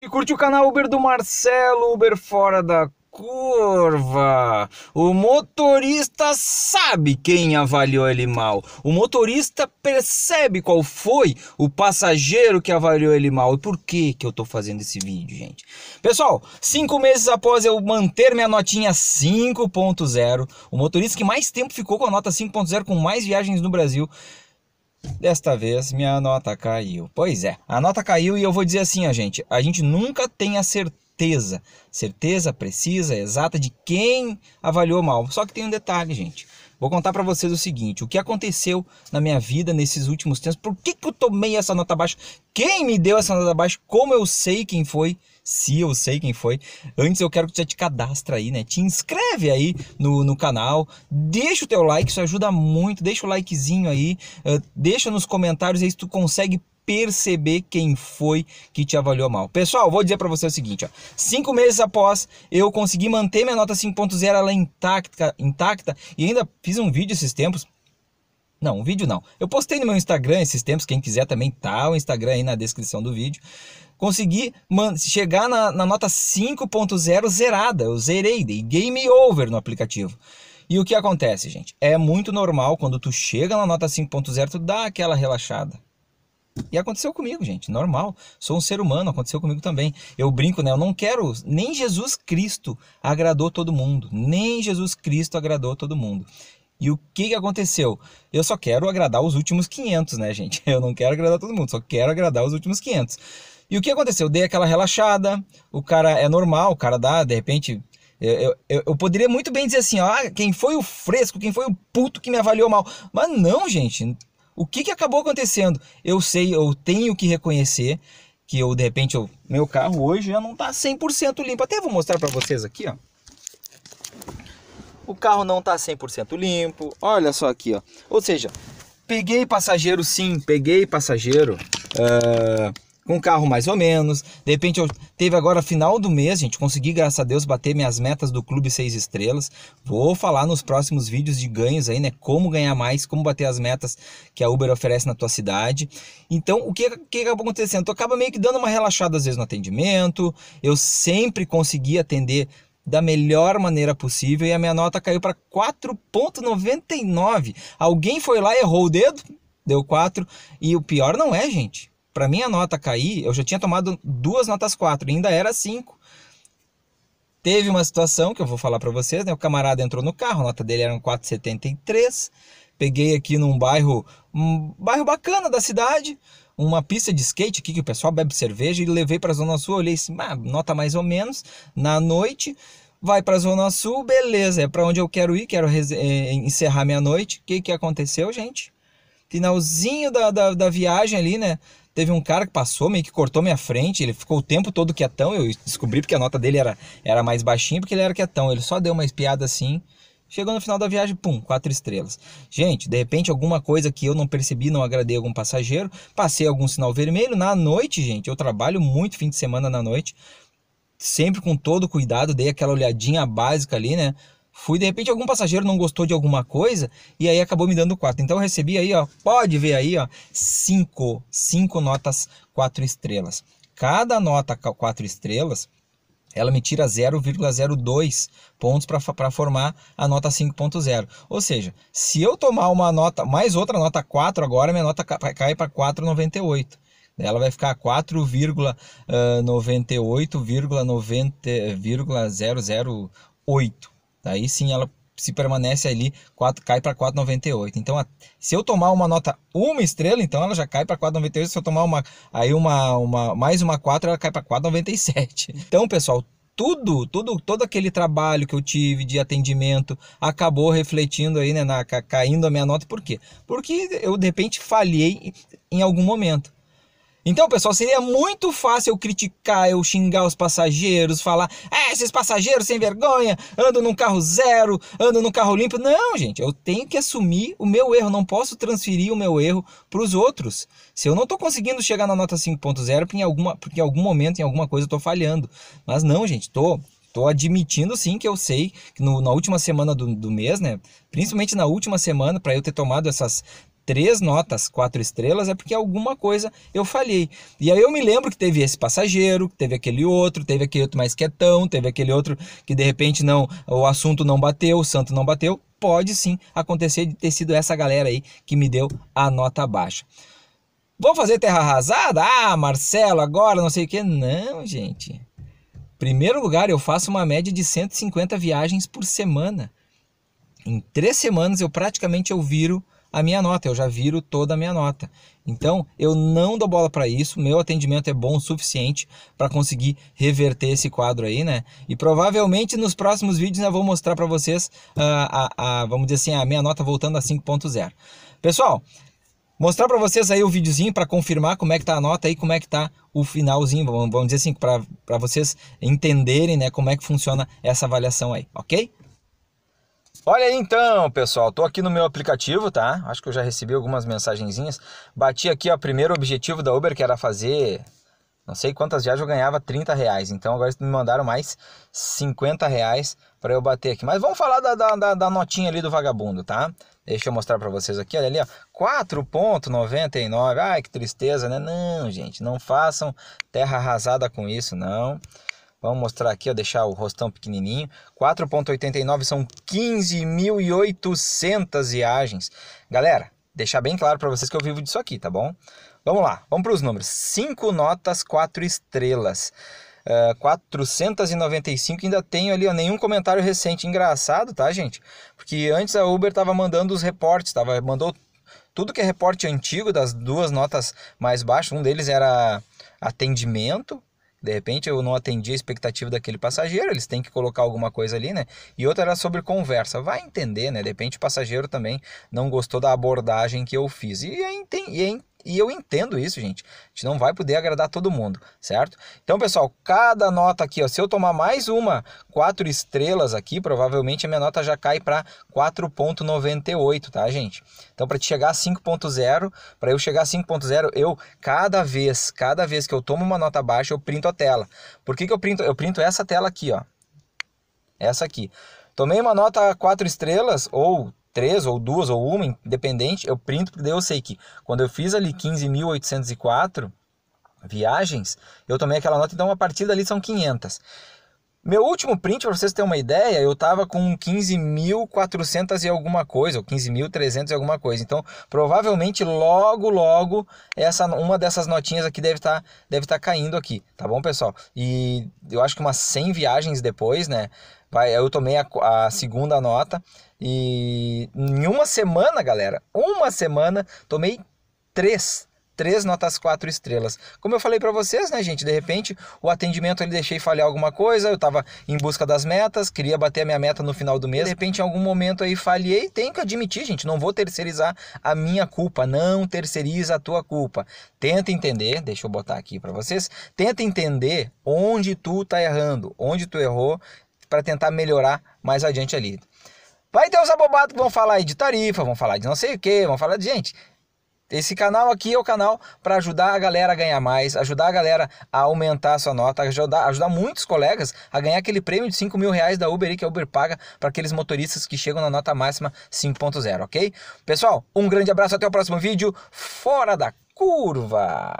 E curte o canal Uber do Marcelo, Uber fora da curva. O motorista sabe quem avaliou ele mal. O motorista percebe qual foi o passageiro que avaliou ele mal. E por que que eu tô fazendo esse vídeo, gente? Pessoal, cinco meses após eu manter minha notinha 5.0, o motorista que mais tempo ficou com a nota 5.0 com mais viagens no Brasil Desta vez minha nota caiu. Pois é, a nota caiu e eu vou dizer assim, a gente, a gente nunca tem a certeza, certeza precisa, exata de quem avaliou mal. Só que tem um detalhe, gente. Vou contar para vocês o seguinte, o que aconteceu na minha vida nesses últimos tempos, por que, que eu tomei essa nota baixa, quem me deu essa nota baixa, como eu sei quem foi se eu sei quem foi. Antes eu quero que você te cadastre aí, né? Te inscreve aí no, no canal, deixa o teu like, isso ajuda muito, deixa o likezinho aí, uh, deixa nos comentários aí se tu consegue perceber quem foi que te avaliou mal. Pessoal, vou dizer para você o seguinte, ó, cinco meses após eu consegui manter minha nota 5.0 ela é intacta, intacta e ainda fiz um vídeo esses tempos não, um vídeo não. Eu postei no meu Instagram esses tempos, quem quiser também tá o Instagram aí na descrição do vídeo. Consegui chegar na, na nota 5.0 zerada, eu zerei, dei game over no aplicativo. E o que acontece, gente? É muito normal quando tu chega na nota 5.0, tu dá aquela relaxada. E aconteceu comigo, gente, normal. Sou um ser humano, aconteceu comigo também. Eu brinco, né? Eu não quero. Nem Jesus Cristo agradou todo mundo. Nem Jesus Cristo agradou todo mundo. E o que, que aconteceu? Eu só quero agradar os últimos 500, né, gente? Eu não quero agradar todo mundo, só quero agradar os últimos 500. E o que aconteceu? Eu dei aquela relaxada, o cara é normal, o cara dá, de repente. Eu, eu, eu poderia muito bem dizer assim, ah, quem foi o fresco, quem foi o puto que me avaliou mal. Mas não, gente. O que, que acabou acontecendo? Eu sei, eu tenho que reconhecer que eu, de repente, eu, meu carro hoje já não tá 100% limpo. Até vou mostrar para vocês aqui, ó o carro não está 100% limpo. Olha só aqui, ó. Ou seja, peguei passageiro sim, peguei passageiro. Uh com carro mais ou menos. De repente eu teve agora final do mês, gente, consegui graças a Deus bater minhas metas do clube 6 estrelas. Vou falar nos próximos vídeos de ganhos aí, né, como ganhar mais, como bater as metas que a Uber oferece na tua cidade. Então, o que que acabou acontecendo? Tu acaba meio que dando uma relaxada às vezes no atendimento. Eu sempre consegui atender da melhor maneira possível e a minha nota caiu para 4.99. Alguém foi lá, errou o dedo, deu 4 e o pior não é, gente. Para minha nota cair, eu já tinha tomado duas notas 4, ainda era 5. Teve uma situação que eu vou falar para vocês, né? O camarada entrou no carro, a nota dele era um 473. Peguei aqui num bairro, um bairro bacana da cidade uma pista de skate aqui que o pessoal bebe cerveja e levei para a Zona Sul. Olhei assim, ah, nota mais ou menos. Na noite, vai para a Zona Sul, beleza, é para onde eu quero ir, quero é, encerrar minha noite. O que, que aconteceu, gente? Finalzinho da, da, da viagem ali, né? teve um cara que passou, meio que cortou minha frente, ele ficou o tempo todo quietão, eu descobri porque a nota dele era, era mais baixinha, porque ele era quietão, ele só deu uma espiada assim, Chegou no final da viagem, pum, quatro estrelas. Gente, de repente alguma coisa que eu não percebi, não agradei algum passageiro, passei algum sinal vermelho na noite, gente. Eu trabalho muito fim de semana na noite, sempre com todo cuidado, dei aquela olhadinha básica ali, né? Fui, de repente algum passageiro não gostou de alguma coisa e aí acabou me dando quatro. Então eu recebi aí, ó, pode ver aí, ó, cinco, cinco notas quatro estrelas. Cada nota quatro estrelas ela me tira 0,02 pontos para formar a nota 5.0. Ou seja, se eu tomar uma nota, mais outra nota 4 agora, minha nota cai para 4,98. Ela vai ficar 4,98,008. Aí sim ela se permanece ali, 4, cai para 4,98. Então, a, se eu tomar uma nota uma estrela, então ela já cai para 4,98. Se eu tomar uma, aí uma, uma, mais uma 4, ela cai para 4,97. Então, pessoal, tudo, tudo, todo aquele trabalho que eu tive de atendimento acabou refletindo aí, né, na, caindo a minha nota. Por quê? Porque eu de repente falhei em algum momento. Então, pessoal, seria muito fácil eu criticar, eu xingar os passageiros, falar, é, esses passageiros sem vergonha, andam num carro zero, andam num carro limpo. Não, gente, eu tenho que assumir o meu erro, não posso transferir o meu erro para os outros. Se eu não estou conseguindo chegar na nota 5.0, porque, em porque em algum momento, em alguma coisa, eu estou falhando. Mas não, gente, estou Tô admitindo sim que eu sei que no, na última semana do, do mês, né? Principalmente na última semana, para eu ter tomado essas três notas, quatro estrelas, é porque alguma coisa eu falhei. E aí eu me lembro que teve esse passageiro, teve aquele outro, teve aquele outro mais quietão, teve aquele outro que de repente não, o assunto não bateu, o santo não bateu. Pode sim acontecer de ter sido essa galera aí que me deu a nota baixa. Vou fazer terra arrasada? Ah, Marcelo, agora não sei o que. Não, gente. Primeiro lugar, eu faço uma média de 150 viagens por semana. Em três semanas eu praticamente eu viro a minha nota, eu já viro toda a minha nota. Então, eu não dou bola para isso, meu atendimento é bom o suficiente para conseguir reverter esse quadro aí, né? E provavelmente nos próximos vídeos eu vou mostrar para vocês a, ah, a, a, vamos dizer assim, a minha nota voltando a 5.0. Pessoal, mostrar para vocês aí o videozinho para confirmar como é que tá a nota e como é que tá o finalzinho, vamos, vamos dizer assim, para vocês entenderem, né, como é que funciona essa avaliação aí, OK? Olha aí então, pessoal, tô aqui no meu aplicativo, tá? Acho que eu já recebi algumas mensagenzinhas. Bati aqui, o primeiro objetivo da Uber, que era fazer não sei quantas viagens eu ganhava 30 reais. Então agora me mandaram mais 50 reais para eu bater aqui. Mas vamos falar da, da, da, da, notinha ali do vagabundo, tá? Deixa eu mostrar para vocês aqui. Olha ali, ó. 4,99. Ai, que tristeza, né? Não, gente. Não façam terra arrasada com isso, não. Vamos mostrar aqui, ó, deixar o rostão pequenininho. 4.89 são 15.800 viagens. Galera, deixar bem claro para vocês que eu vivo disso aqui, tá bom? Vamos lá, vamos para os números. 5 notas, 4 estrelas. Uh, ah, 495 ainda tenho ali ó, nenhum comentário recente engraçado tá gente porque antes a Uber estava mandando os reportes tava mandou tudo que é reporte antigo das duas notas mais baixas um deles era atendimento de repente eu não atendi a expectativa daquele passageiro, eles têm que colocar alguma coisa ali, né? E outra era sobre conversa. Vai entender, né? De repente o passageiro também não gostou da abordagem que eu fiz. E é, e é e eu entendo isso, gente. A gente não vai poder agradar todo mundo, certo? Então, pessoal, cada nota aqui, ó, se eu tomar mais uma quatro estrelas aqui, provavelmente a minha nota já cai para 4.98, tá, gente? Então, para chegar a 5.0, para eu chegar a 5.0, eu cada vez, cada vez que eu tomo uma nota baixa, eu printo a tela. Por que, que eu printo? Eu printo essa tela aqui, ó. Essa aqui. Tomei uma nota 4 estrelas ou três ou duas ou uma, independente, eu printo, porque daí eu sei que quando eu fiz ali 15.804 viagens, eu tomei aquela nota, então a partir dali são 500. Meu último print, para vocês terem uma ideia, eu tava com 15.400 e alguma coisa, ou 15.300 e alguma coisa. Então, provavelmente logo, logo, essa uma dessas notinhas aqui deve estar tá, deve tá caindo aqui, tá bom, pessoal? E eu acho que umas 100 viagens depois, né? Vai, eu tomei a, a segunda nota e em uma semana, galera, uma semana, tomei três três notas quatro estrelas. Como eu falei para vocês, né, gente? De repente, o atendimento ele deixei falhar alguma coisa, eu estava em busca das metas, queria bater a minha meta no final do mês. De repente, em algum momento aí falhei, tenho que admitir, gente, não vou terceirizar a minha culpa, não terceiriza a tua culpa. Tenta entender, deixa eu botar aqui para vocês. Tenta entender onde tu tá errando, onde tu errou para tentar melhorar mais adiante ali. Vai ter os abobados que vão falar aí de tarifa, vão falar de não sei o que, vão falar de gente. Esse canal aqui é o canal para ajudar a galera a ganhar mais, ajudar a galera a aumentar a sua nota, ajudar, ajudar muitos colegas a ganhar aquele prêmio de 5 mil reais da Uber, que a é Uber paga para aqueles motoristas que chegam na nota máxima 5.0, ok? Pessoal, um grande abraço, até o próximo vídeo. Fora da curva!